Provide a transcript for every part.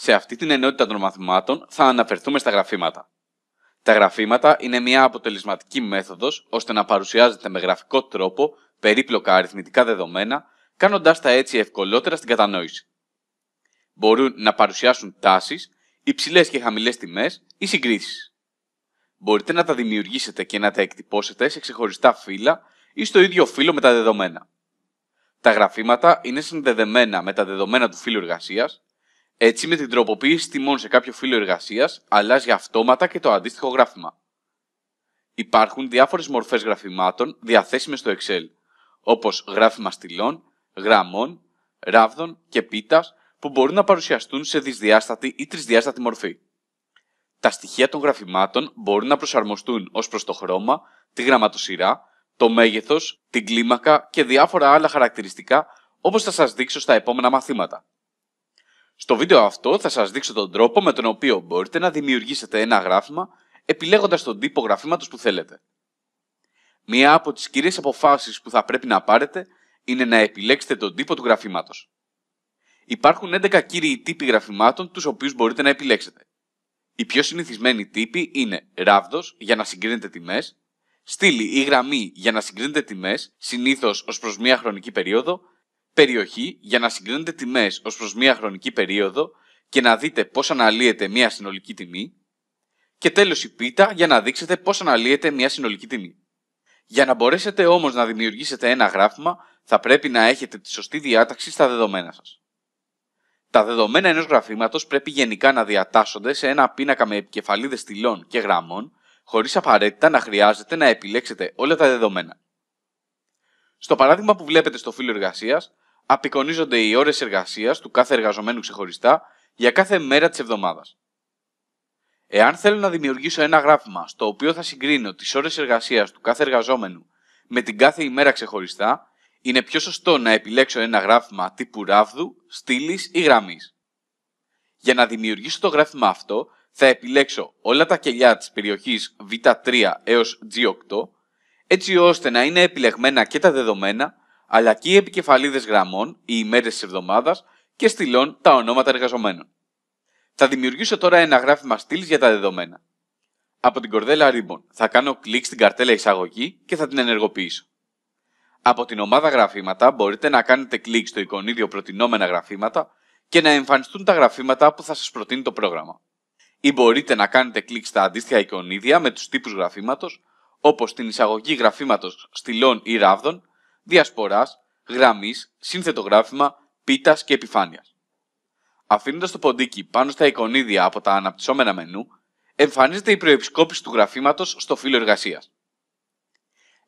Σε αυτή την ενότητα των μαθημάτων θα αναφερθούμε στα γραφήματα. Τα γραφήματα είναι μια αποτελεσματική μέθοδος ώστε να παρουσιάζεται με γραφικό τρόπο περίπλοκα αριθμητικά δεδομένα, κάνοντάς τα έτσι ευκολότερα στην κατανόηση. Μπορούν να παρουσιάσουν τάσεις, υψηλές και χαμηλές τιμές ή συγκρίσεις. Μπορείτε να τα δημιουργήσετε και να τα εκτυπώσετε σε ξεχωριστά φύλλα ή στο ίδιο φύλλο με τα δεδομένα. Τα γραφήματα είναι συνδεδεμένα με τα δεδομένα του φύλλου εργασίας έτσι, με την τροποποίηση τιμών σε κάποιο φύλλο εργασίας, αλλάζει αυτόματα και το αντίστοιχο γράφημα. Υπάρχουν διάφορες μορφές γραφημάτων διαθέσιμες στο Excel, όπως γράφημα στυλών, γραμμών, ράβδων και πίτας, που μπορούν να παρουσιαστούν σε δυσδιάστατη ή τρισδιάστατη μορφή. Τα στοιχεία των γραφημάτων μπορούν να προσαρμοστούν ως προς το χρώμα, τη γραμματοσυρά, το μέγεθος, την κλίμακα και διάφορα άλλα χαρακτηριστικά, όπως θα σας δείξω στα επόμενα μαθήματα. Στο βίντεο αυτό θα σας δείξω τον τρόπο με τον οποίο μπορείτε να δημιουργήσετε ένα γράφημα επιλέγοντας τον τύπο γραφήματος που θέλετε. Μία από τις κυρίες αποφάσεις που θα πρέπει να πάρετε είναι να επιλέξετε τον τύπο του γραφήματος. Υπάρχουν 11 κύριοι τύποι γραφημάτων τους οποίους μπορείτε να επιλέξετε. Οι πιο συνηθισμένοι τύποι είναι ράβδος για να συγκρίνετε τιμές, στήλη ή γραμμή για να συγκρίνετε τιμές, συνήθως ως προς μία χρονική περίοδο περιοχή για να συγκρίνετε τιμές ως προς μία χρονική περίοδο και να δείτε πώς αναλύεται μία συνολική τιμή και τέλος η πίτα για να δείξετε πώς αναλύεται μία συνολική τιμή. Για να μπορέσετε όμως να δημιουργήσετε ένα γράφημα θα πρέπει να έχετε τη σωστή διάταξη στα δεδομένα σας. Τα δεδομένα ενός γραφήματος πρέπει γενικά να διατάσσονται σε ένα πίνακα με επικεφαλίδες στυλών και γραμμών χωρίς απαραίτητα να χρειάζεται να επιλέξετε όλα τα δεδομένα. Στο παράδειγμα που βλέπετε στο φύλλο εργασίας, απεικονίζονται οι ώρες εργασίας του κάθε εργαζομένου ξεχωριστά για κάθε μέρα της εβδομάδας. Εάν θέλω να δημιουργήσω ένα γράφημα στο οποίο θα συγκρίνω τις ώρες εργασίας του κάθε εργαζόμενου με την κάθε ημέρα ξεχωριστά, είναι πιο σωστό να επιλέξω ένα γράφημα τύπου ράβδου, στήλης ή γραμμής. Για να δημιουργήσω το γράφημα αυτό, θα επιλέξω όλα τα κελιά της περιοχής Β3 έως G8 έτσι ώστε να είναι επιλεγμένα και τα δεδομένα, αλλά και οι επικεφαλίδες γραμμών, οι ημέρες της εβδομάδας και στυλών τα ονόματα εργαζομένων. Θα δημιουργήσω τώρα ένα γράφημα στήλη για τα δεδομένα. Από την κορδέλα Ribbon θα κάνω κλικ στην καρτέλα εισαγωγή και θα την ενεργοποιήσω. Από την ομάδα γραφήματα μπορείτε να κάνετε κλικ στο εικονίδιο προτινόμενα γραφήματα και να εμφανιστούν τα γραφήματα που θα σας προτείνει το πρόγραμμα. Ή μπορείτε να κάνετε κλικ στα αντίστοιχα εικονίδια με τους τύπους γραφήματος όπως την εισαγωγή γραφήματος στυλών ή ράβδων, διασποράς, γραμμής, σύνθετο γράφημα, πίτας και επιφάνειας. Αφήνοντας το ποντίκι πάνω στα εικονίδια από τα αναπτυσσόμενα μενού, εμφανίζεται η προεπισκόπηση του γραφήματος στο φύλλο εργασίας.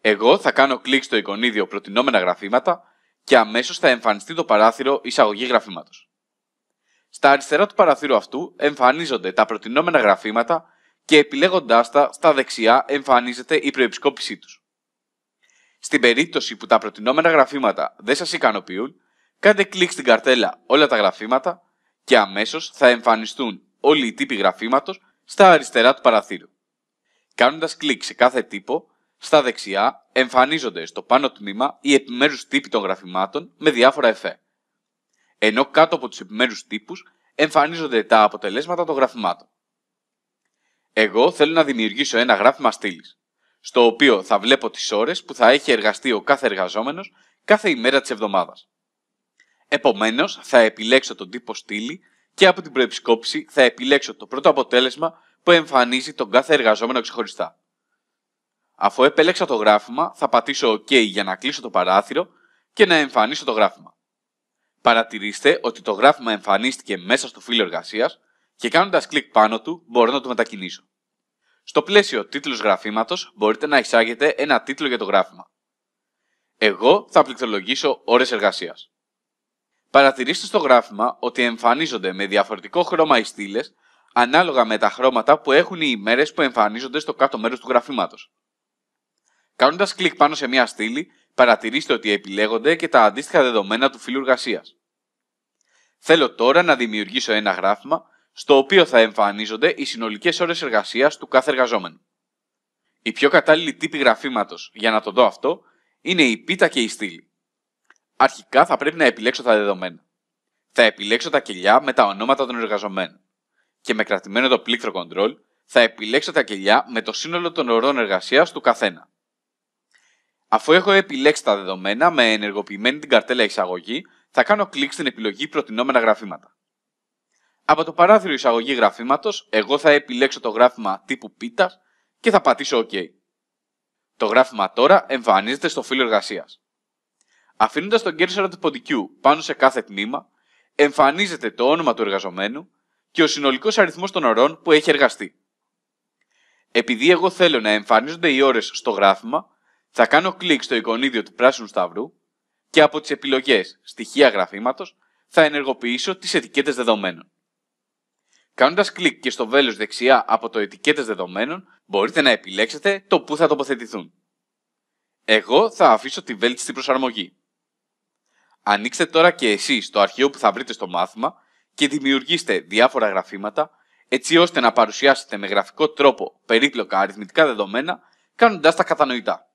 Εγώ θα κάνω κλικ στο εικονίδιο προτινόμενα γραφήματα και αμέσως θα εμφανιστεί το παράθυρο εισαγωγή γραφήματος. Στα αριστερά του παραθύρου αυτού εμφανίζονται τα προτινόμενα γραφήματα και επιλέγοντάς τα στα δεξιά εμφανίζεται η προεπισκόπησή τους. Στην περίπτωση που τα προτινόμενα γραφήματα δεν σας ικανοποιούν, κάντε κλικ στην καρτέλα όλα τα γραφήματα και αμέσως θα εμφανιστούν όλοι οι τύποι γραφήματος στα αριστερά του παραθύρου. Κάνοντας κλικ σε κάθε τύπο, στα δεξιά εμφανίζονται στο πάνω τμήμα οι επιμέρους τύποι των γραφημάτων με διάφορα εφέ. Ενώ κάτω από τους επιμέρους τύπους εμφανίζονται τα αποτελέσματα των γραφημάτων. Εγώ θέλω να δημιουργήσω ένα γράφημα στήλης, στο οποίο θα βλέπω τις ώρες που θα έχει εργαστεί ο κάθε εργαζόμενος κάθε ημέρα της εβδομάδας. Επομένως, θα επιλέξω τον τύπο στήλη και από την προεπισκόπηση θα επιλέξω το πρώτο αποτέλεσμα που εμφανίζει τον κάθε εργαζόμενο ξεχωριστά. Αφού επέλεξα το γράφημα, θα πατήσω OK για να κλείσω το παράθυρο και να εμφανίσω το γράφημα. Παρατηρήστε ότι το γράφημα εμφανίστηκε μέσα στο φύλλο εργασίας, και κάνοντας κλικ πάνω του μπορώ να το μετακινήσω. Στο πλαίσιο Τίτλος γραφήματος μπορείτε να εισάγετε ένα τίτλο για το γράφημα. Εγώ θα πληκτρολογήσω ώρες εργασίας. Παρατηρήστε στο γράφημα ότι εμφανίζονται με διαφορετικό χρώμα οι στήλες ανάλογα με τα χρώματα που έχουν οι ημέρες που εμφανίζονται στο κάτω μέρος του γραφήματος. Κάνοντας κλικ πάνω σε μια στήλη, παρατηρήστε ότι επιλέγονται και τα αντίστοιχα δεδομένα του φύλου εργασίας. Θέλω τώρα να δημιουργήσω ένα γράφημα στο οποίο θα εμφανίζονται οι συνολικές ώρες εργασίας του κάθε εργαζόμενου. Η πιο κατάλληλη τύπη γραφήματος για να το δω αυτό είναι η πίτα και η στήλη. Αρχικά θα πρέπει να επιλέξω τα δεδομένα. Θα επιλέξω τα κελιά με τα ονόματα των εργαζομένων. Και με κρατημένο το πλήκτρο control θα επιλέξω τα κελιά με το σύνολο των ωρών εργασίας του καθένα. Αφού έχω επιλέξει τα δεδομένα με ενεργοποιημένη την καρτέλα εισαγωγή, θα κάνω κλικ στην επιλογή προτινόμενα γραφήματα. Από το παράθυρο εισαγωγή γραφήματος, εγώ θα επιλέξω το γράφημα τύπου πίτα και θα πατήσω OK. Το γράφημα τώρα εμφανίζεται στο φύλλο εργασίας. Αφήνοντας τον κέρσορα του ποντικού πάνω σε κάθε τμήμα, εμφανίζεται το όνομα του εργαζομένου και ο συνολικός αριθμός των ωρών που έχει εργαστεί. Επειδή εγώ θέλω να εμφανίζονται οι ώρες στο γράφημα, θα κάνω κλικ στο εικονίδιο του πράσινου σταυρού και από τις επιλογές στοιχεία γραφήματος θα ενεργοποιήσω τις ετικέτες δεδομένων. Κάνοντας κλικ και στο βέλος δεξιά από το ετικέτες δεδομένων, μπορείτε να επιλέξετε το που θα τοποθετηθούν. Εγώ θα αφήσω τη βέλτιστη προσαρμογή. Ανοίξτε τώρα και εσείς το αρχείο που θα βρείτε στο μάθημα και δημιουργήστε διάφορα γραφήματα έτσι ώστε να παρουσιάσετε με γραφικό τρόπο περίπλοκα αριθμητικά δεδομένα κάνοντας τα κατανοητά.